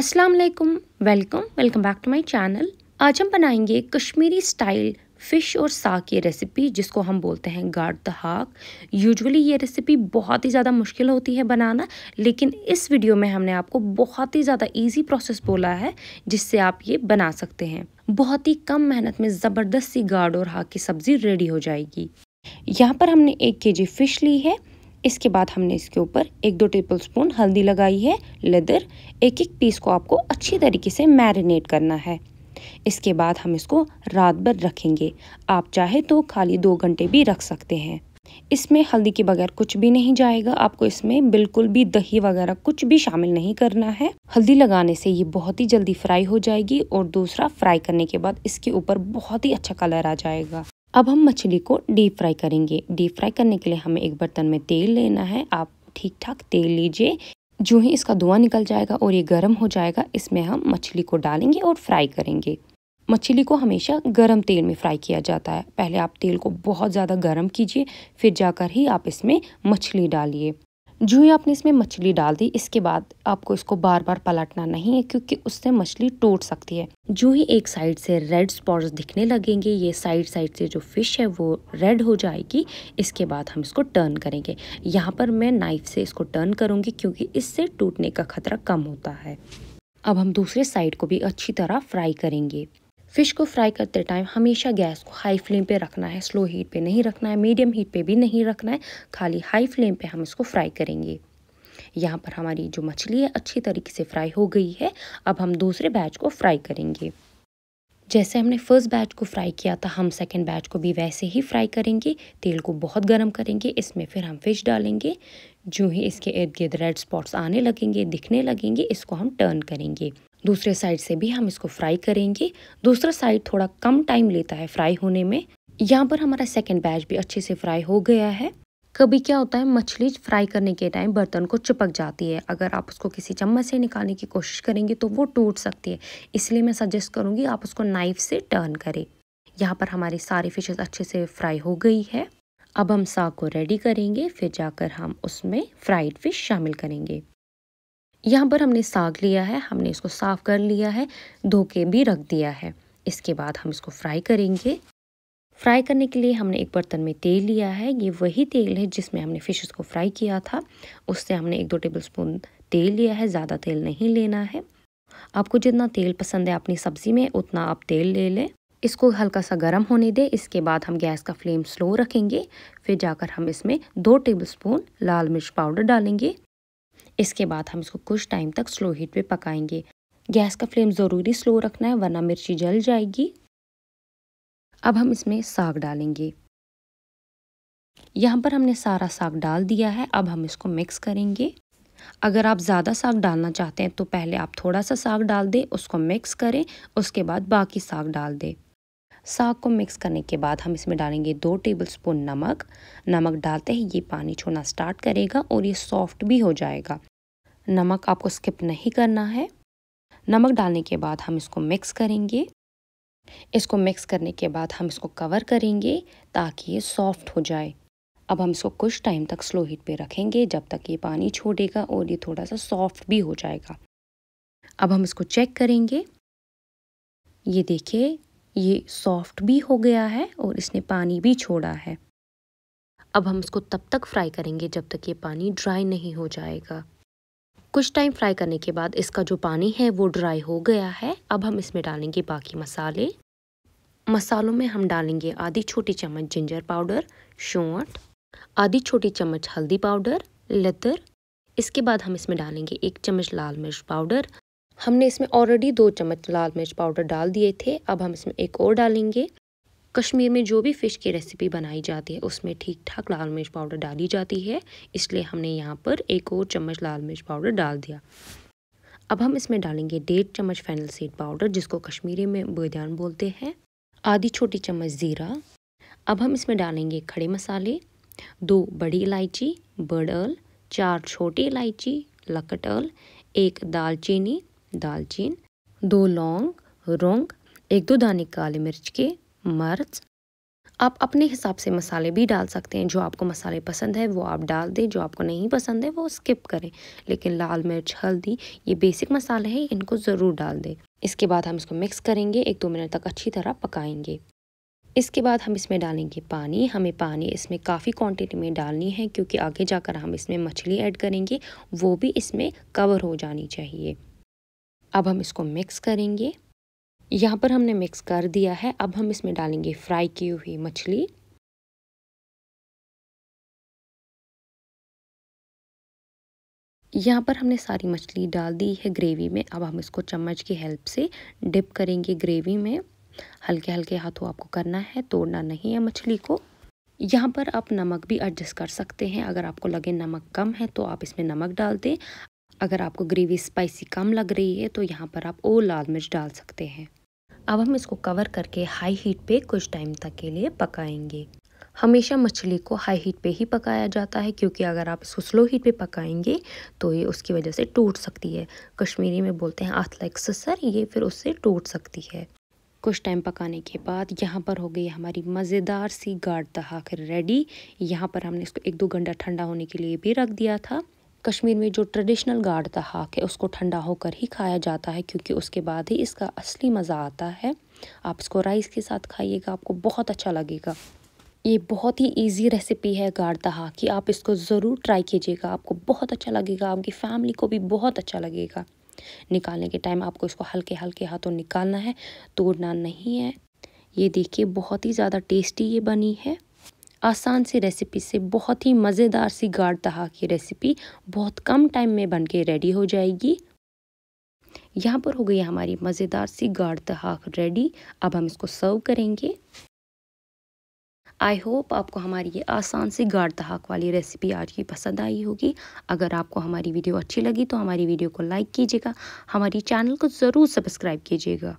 अस्सलाम वालेकुम welcome welcome back to my channel आज हम बनाएंगे कश्मीरी स्टाइल फ़िश और साग की रेसिपी जिसको हम बोलते हैं गार्ड द हाक यूजुअली ये रेसिपी बहुत ही ज़्यादा मुश्किल होती है बनाना लेकिन इस वीडियो में हमने आपको बहुत ही ज़्यादा इजी प्रोसेस बोला है जिससे आप ये बना सकते हैं बहुत ही कम मेहनत में ज़बरदस्त सी गार्ड और हाक की सब्ज़ी रेडी हो जाएगी यहाँ पर हमने एक के जी फ़िश ली है इसके बाद हमने इसके ऊपर एक दो टेबल स्पून हल्दी लगाई है लेदर एक एक पीस को आपको अच्छी तरीके से मैरिनेट करना है इसके बाद हम इसको रात भर रखेंगे आप चाहे तो खाली दो घंटे भी रख सकते हैं इसमें हल्दी के बगैर कुछ भी नहीं जाएगा आपको इसमें बिल्कुल भी दही वगैरह कुछ भी शामिल नहीं करना है हल्दी लगाने से ये बहुत ही जल्दी फ्राई हो जाएगी और दूसरा फ्राई करने के बाद इसके ऊपर बहुत ही अच्छा कलर आ जाएगा अब हम मछली को डीप फ्राई करेंगे डीप फ्राई करने के लिए हमें एक बर्तन में तेल लेना है आप ठीक ठाक तेल लीजिए जो ही इसका धुआं निकल जाएगा और ये गर्म हो जाएगा इसमें हम मछली को डालेंगे और फ्राई करेंगे मछली को हमेशा गर्म तेल में फ्राई किया जाता है पहले आप तेल को बहुत ज़्यादा गर्म कीजिए फिर जाकर ही आप इसमें मछली डालिए जो ही आपने इसमें मछली डाल दी इसके बाद आपको इसको बार बार पलटना नहीं है क्योंकि उससे मछली टूट सकती है जो ही एक साइड से रेड स्पॉट्स दिखने लगेंगे ये साइड साइड से जो फिश है वो रेड हो जाएगी इसके बाद हम इसको टर्न करेंगे यहाँ पर मैं नाइफ से इसको टर्न करूँगी क्योंकि इससे टूटने का खतरा कम होता है अब हम दूसरे साइड को भी अच्छी तरह फ्राई करेंगे फ़िश को फ्राई करते टाइम हमेशा गैस को हाई फ्लेम पे रखना है स्लो हीट पे नहीं रखना है मीडियम हीट पे भी नहीं रखना है खाली हाई फ्लेम पे हम इसको फ्राई करेंगे यहाँ पर हमारी जो मछली है अच्छी तरीके से फ्राई हो गई है अब हम दूसरे बैच को फ्राई करेंगे जैसे हमने फ़र्स्ट बैच को फ्राई किया था हम सेकेंड बैच को भी वैसे ही फ्राई करेंगे तेल को बहुत गर्म करेंगे इसमें फिर हम फिश डालेंगे जो ही इसके इर्द गिर्द रेड स्पॉट्स आने लगेंगे दिखने लगेंगे इसको हम टर्न करेंगे दूसरे साइड से भी हम इसको फ्राई करेंगे दूसरा साइड थोड़ा कम टाइम लेता है फ्राई होने में यहाँ पर हमारा सेकेंड बैच भी अच्छे से फ्राई हो गया है कभी क्या होता है मछली फ्राई करने के टाइम बर्तन को चिपक जाती है अगर आप उसको किसी चम्मच से निकालने की कोशिश करेंगे तो वो टूट सकती है इसलिए मैं सजेस्ट करूँगी आप उसको नाइफ से टर्न करें यहाँ पर हमारी सारी फिशेस अच्छे से फ्राई हो गई है अब हम साग को रेडी करेंगे फिर जाकर हम उसमें फ्राइड फिश शामिल करेंगे यहाँ पर हमने साग लिया है हमने इसको साफ़ कर लिया है धो के भी रख दिया है इसके बाद हम इसको फ्राई करेंगे फ्राई करने के लिए हमने एक बर्तन में तेल लिया है ये वही तेल है जिसमें हमने फिशेस को फ्राई किया था उससे हमने एक दो टेबल स्पून तेल लिया है ज़्यादा तेल नहीं लेना है आपको जितना तेल पसंद है अपनी सब्ज़ी में उतना आप तेल ले लें इसको हल्का सा गर्म होने दें इसके बाद हम गैस का फ्लेम स्लो रखेंगे फिर जाकर हम इसमें दो टेबलस्पून लाल मिर्च पाउडर डालेंगे इसके बाद हम इसको कुछ टाइम तक स्लो हीट पे पकाएंगे गैस का फ्लेम ज़रूरी स्लो रखना है वरना मिर्ची जल जाएगी अब हम इसमें साग डालेंगे यहाँ पर हमने सारा साग डाल दिया है अब हम इसको मिक्स करेंगे अगर आप ज़्यादा साग डालना चाहते हैं तो पहले आप थोड़ा सा साग डाल दें उसको मिक्स करें उसके बाद बाकी साग डाल दें साग को मिक्स करने के बाद हम इसमें डालेंगे दो टेबलस्पून नमक नमक डालते ही ये पानी छोड़ना स्टार्ट करेगा और ये सॉफ्ट भी हो जाएगा नमक आपको स्किप नहीं करना है नमक डालने के बाद हम इसको मिक्स करेंगे इसको मिक्स करने के बाद हम इसको कवर करेंगे ताकि ये सॉफ्ट हो जाए अब हम इसको कुछ टाइम तक स्लो हीट पे रखेंगे जब तक ये पानी छोड़ेगा और ये थोड़ा सा सॉफ्ट भी हो जाएगा अब हम इसको चेक करेंगे ये देखिए ये सॉफ्ट भी हो गया है और इसने पानी भी छोड़ा है अब हम इसको तब तक फ्राई करेंगे जब तक ये पानी ड्राई नहीं हो जाएगा कुछ टाइम फ्राई करने के बाद इसका जो पानी है वो ड्राई हो गया है अब हम इसमें डालेंगे बाकी मसाले मसालों में हम डालेंगे आधी छोटी चम्मच जिंजर पाउडर शोट आधी छोटी चम्मच हल्दी पाउडर लेदर इसके बाद हम इसमें डालेंगे एक चम्मच लाल मिर्च पाउडर हमने इसमें ऑलरेडी दो चम्मच लाल मिर्च पाउडर डाल दिए थे अब हम इसमें एक और डालेंगे कश्मीर में जो भी फ़िश की रेसिपी बनाई जाती है उसमें ठीक ठाक लाल मिर्च पाउडर डाली जाती है इसलिए हमने यहाँ पर एक और चम्मच लाल मिर्च पाउडर डाल दिया अब हम इसमें डालेंगे डेढ़ चम्मच फैनल सीड पाउडर जिसको कश्मीरी में बदान बोलते हैं आधी छोटी चम्मच ज़ीरा अब हम इसमें डालेंगे खड़े मसाले दो बड़ी इलायची बड़ चार छोटी इलायची लकट एक दालचीनी दालचीन दो लौंग रोंग एक दो दाने काली मिर्च के मर्च आप अपने हिसाब से मसाले भी डाल सकते हैं जो आपको मसाले पसंद है वो आप डाल दें जो आपको नहीं पसंद है वो स्किप करें लेकिन लाल मिर्च हल्दी ये बेसिक मसाले हैं इनको ज़रूर डाल दें इसके बाद हम इसको मिक्स करेंगे एक दो मिनट तक अच्छी तरह पकाएंगे इसके बाद हम इसमें डालेंगे पानी हमें पानी इसमें काफ़ी क्वांटिटी में डालनी है क्योंकि आगे जाकर हम इसमें मछली ऐड करेंगे वो भी इसमें कवर हो जानी चाहिए अब हम इसको मिक्स करेंगे यहाँ पर हमने मिक्स कर दिया है अब हम इसमें डालेंगे फ्राई की हुई मछली यहाँ पर हमने सारी मछली डाल दी है ग्रेवी में अब हम इसको चम्मच की हेल्प से डिप करेंगे ग्रेवी में हल्के हल्के हाथों आपको करना है तोड़ना नहीं है मछली को यहाँ पर आप नमक भी एडजस्ट कर सकते हैं अगर आपको लगे नमक कम है तो आप इसमें नमक डाल दें अगर आपको ग्रेवी स्पाइसी कम लग रही है तो यहाँ पर आप और लाल मिर्च डाल सकते हैं अब हम इसको कवर करके हाई हीट पे कुछ टाइम तक के लिए पकाएंगे हमेशा मछली को हाई हीट पे ही पकाया जाता है क्योंकि अगर आप इसको स्लो हीट पे पकाएंगे तो ये उसकी वजह से टूट सकती है कश्मीरी में बोलते हैं आथला एक्ससर ये फिर उससे टूट सकती है कुछ टाइम पकाने के बाद यहाँ पर हो गई हमारी मज़ेदार सी गाढ़ दहाकर रेडी यहाँ पर हमने इसको एक दो घंटा ठंडा होने के लिए भी रख दिया था कश्मीर में जो ट्रेडिशनल था हाक है उसको ठंडा होकर ही खाया जाता है क्योंकि उसके बाद ही इसका असली मज़ा आता है आप इसको राइस के साथ खाइएगा आपको बहुत अच्छा लगेगा ये बहुत ही इजी रेसिपी है गाढ़ दहा कि आप इसको ज़रूर ट्राई कीजिएगा आपको बहुत अच्छा लगेगा आपकी फैमिली को भी बहुत अच्छा लगेगा निकालने के टाइम आपको इसको हल्के हल्के हाथों निकालना है तोड़ना नहीं है ये देखिए बहुत ही ज़्यादा टेस्टी ये बनी है आसान सी रेसिपी से बहुत ही मज़ेदार सी गाढ़ तहा की रेसिपी बहुत कम टाइम में बन के रेडी हो जाएगी यहाँ पर हो गई हमारी मज़ेदार सी गाढ़ तहाक रेडी अब हम इसको सर्व करेंगे आई होप आपको हमारी ये आसान सी गाढ़ तहाक वाली रेसिपी आज की पसंद आई होगी अगर आपको हमारी वीडियो अच्छी लगी तो हमारी वीडियो को लाइक कीजिएगा हमारी चैनल को ज़रूर सब्सक्राइब कीजिएगा